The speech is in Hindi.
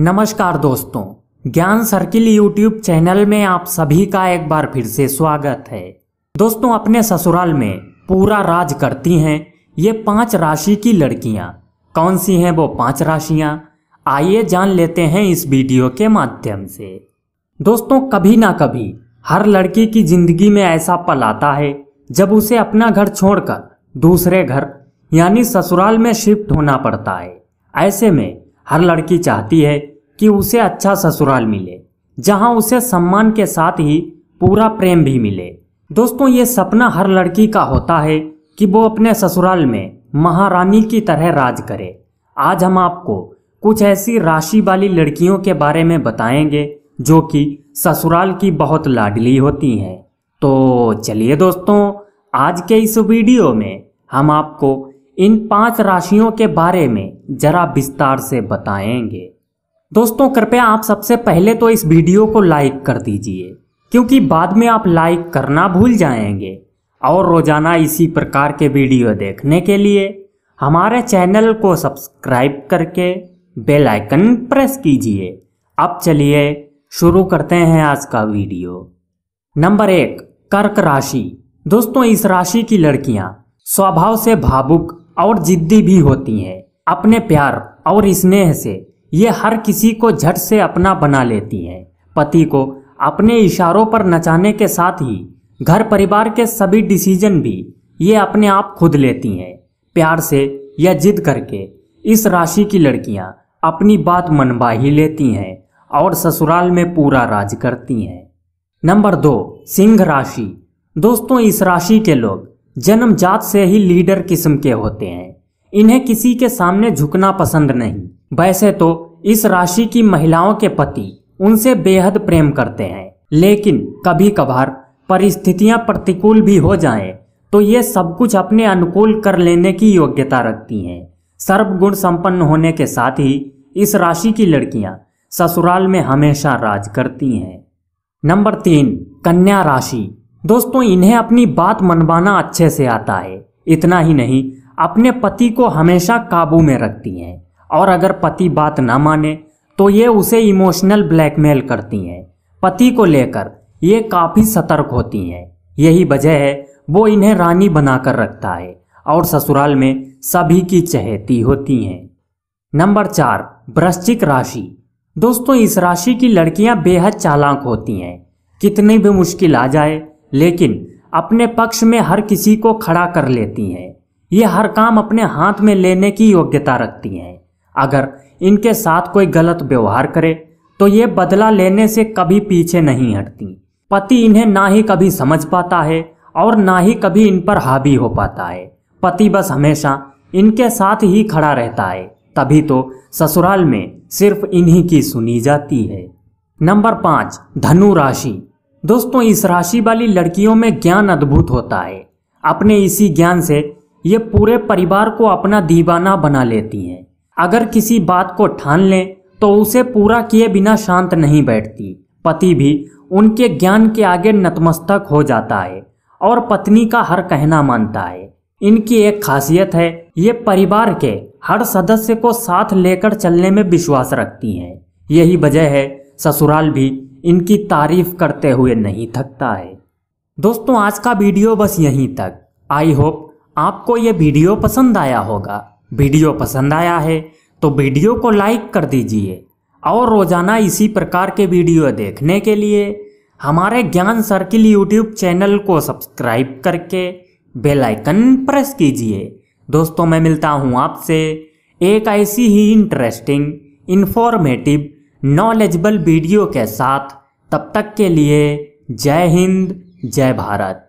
नमस्कार दोस्तों ज्ञान सर्किल यूट्यूब चैनल में आप सभी का एक बार फिर से स्वागत है दोस्तों अपने ससुराल में पूरा राज करती हैं ये पांच राशि की लड़कियां कौन सी हैं वो पांच राशियां आइए जान लेते हैं इस वीडियो के माध्यम से दोस्तों कभी ना कभी हर लड़की की जिंदगी में ऐसा पल आता है जब उसे अपना घर छोड़कर दूसरे घर यानी ससुराल में शिफ्ट होना पड़ता है ऐसे में हर लड़की चाहती है कि उसे अच्छा ससुराल मिले जहां उसे सम्मान के साथ ही पूरा प्रेम भी मिले दोस्तों ये सपना हर लड़की का होता है कि वो अपने ससुराल में महारानी की तरह राज करे आज हम आपको कुछ ऐसी राशि वाली लड़कियों के बारे में बताएंगे जो कि ससुराल की बहुत लाडली होती हैं तो चलिए दोस्तों आज के इस वीडियो में हम आपको इन पांच राशियों के बारे में जरा विस्तार से बताएंगे दोस्तों कृपया आप सबसे पहले तो इस वीडियो को लाइक कर दीजिए क्योंकि बाद में आप लाइक करना भूल जाएंगे और रोजाना इसी प्रकार के वीडियो देखने के लिए हमारे चैनल को सब्सक्राइब करके बेल आइकन प्रेस कीजिए अब चलिए शुरू करते हैं आज का वीडियो नंबर एक कर्क राशि दोस्तों इस राशि की लड़कियां स्वभाव से भावुक और जिद्दी भी होती हैं अपने प्यार और स्नेह से ये हर किसी को झट से अपना बना लेती हैं पति को अपने इशारों पर नचाने के साथ ही घर परिवार के सभी डिसीजन भी ये अपने आप खुद लेती हैं प्यार से या जिद करके इस राशि की लड़कियां अपनी बात मनवा ही लेती हैं और ससुराल में पूरा राज करती हैं नंबर दो सिंह राशि दोस्तों इस राशि के लोग जन्मजात से ही लीडर किस्म के होते हैं इन्हें किसी के सामने झुकना पसंद नहीं वैसे तो इस राशि की महिलाओं के पति उनसे बेहद प्रेम करते हैं लेकिन कभी कभार परिस्थितियां प्रतिकूल भी हो जाएं तो ये सब कुछ अपने अनुकूल कर लेने की योग्यता रखती हैं सर्वगुण संपन्न होने के साथ ही इस राशि की लड़कियां ससुराल में हमेशा राज करती हैं नंबर तीन कन्या राशि दोस्तों इन्हें अपनी बात मनवाना अच्छे से आता है इतना ही नहीं अपने पति को हमेशा काबू में रखती हैं और अगर पति बात ना माने तो ये उसे इमोशनल ब्लैकमेल करती हैं पति को लेकर ये काफ़ी सतर्क होती हैं यही वजह है वो इन्हें रानी बनाकर रखता है और ससुराल में सभी की चहेती होती हैं नंबर चार वृश्चिक राशि दोस्तों इस राशि की लड़कियां बेहद चालाक होती हैं कितनी भी मुश्किल आ जाए लेकिन अपने पक्ष में हर किसी को खड़ा कर लेती हैं ये हर काम अपने हाथ में लेने की योग्यता रखती हैं अगर इनके साथ कोई गलत व्यवहार करे तो ये बदला लेने से कभी पीछे नहीं हटती पति इन्हें ना ही कभी समझ पाता है और ना ही कभी इन पर हावी हो पाता है पति बस हमेशा इनके साथ ही खड़ा रहता है तभी तो ससुराल में सिर्फ इन्हीं की सुनी जाती है नंबर पाँच धनु राशि दोस्तों इस राशि वाली लड़कियों में ज्ञान अद्भुत होता है अपने इसी ज्ञान से ये पूरे परिवार को अपना दीवाना बना लेती हैं अगर किसी बात को ठान लें तो उसे पूरा किए बिना शांत नहीं बैठती पति भी उनके ज्ञान के आगे नतमस्तक हो जाता है और पत्नी का हर कहना मानता है इनकी एक खासियत है ये परिवार के हर सदस्य को साथ लेकर चलने में विश्वास रखती हैं यही वजह है ससुराल भी इनकी तारीफ करते हुए नहीं थकता है दोस्तों आज का वीडियो बस यहीं तक आई होप आपको ये वीडियो पसंद आया होगा वीडियो पसंद आया है तो वीडियो को लाइक कर दीजिए और रोज़ाना इसी प्रकार के वीडियो देखने के लिए हमारे ज्ञान सर्किल यूट्यूब चैनल को सब्सक्राइब करके बेल आइकन प्रेस कीजिए दोस्तों मैं मिलता हूँ आपसे एक ऐसी ही इंटरेस्टिंग इन्फॉर्मेटिव नॉलेजबल वीडियो के साथ तब तक के लिए जय हिंद जय भारत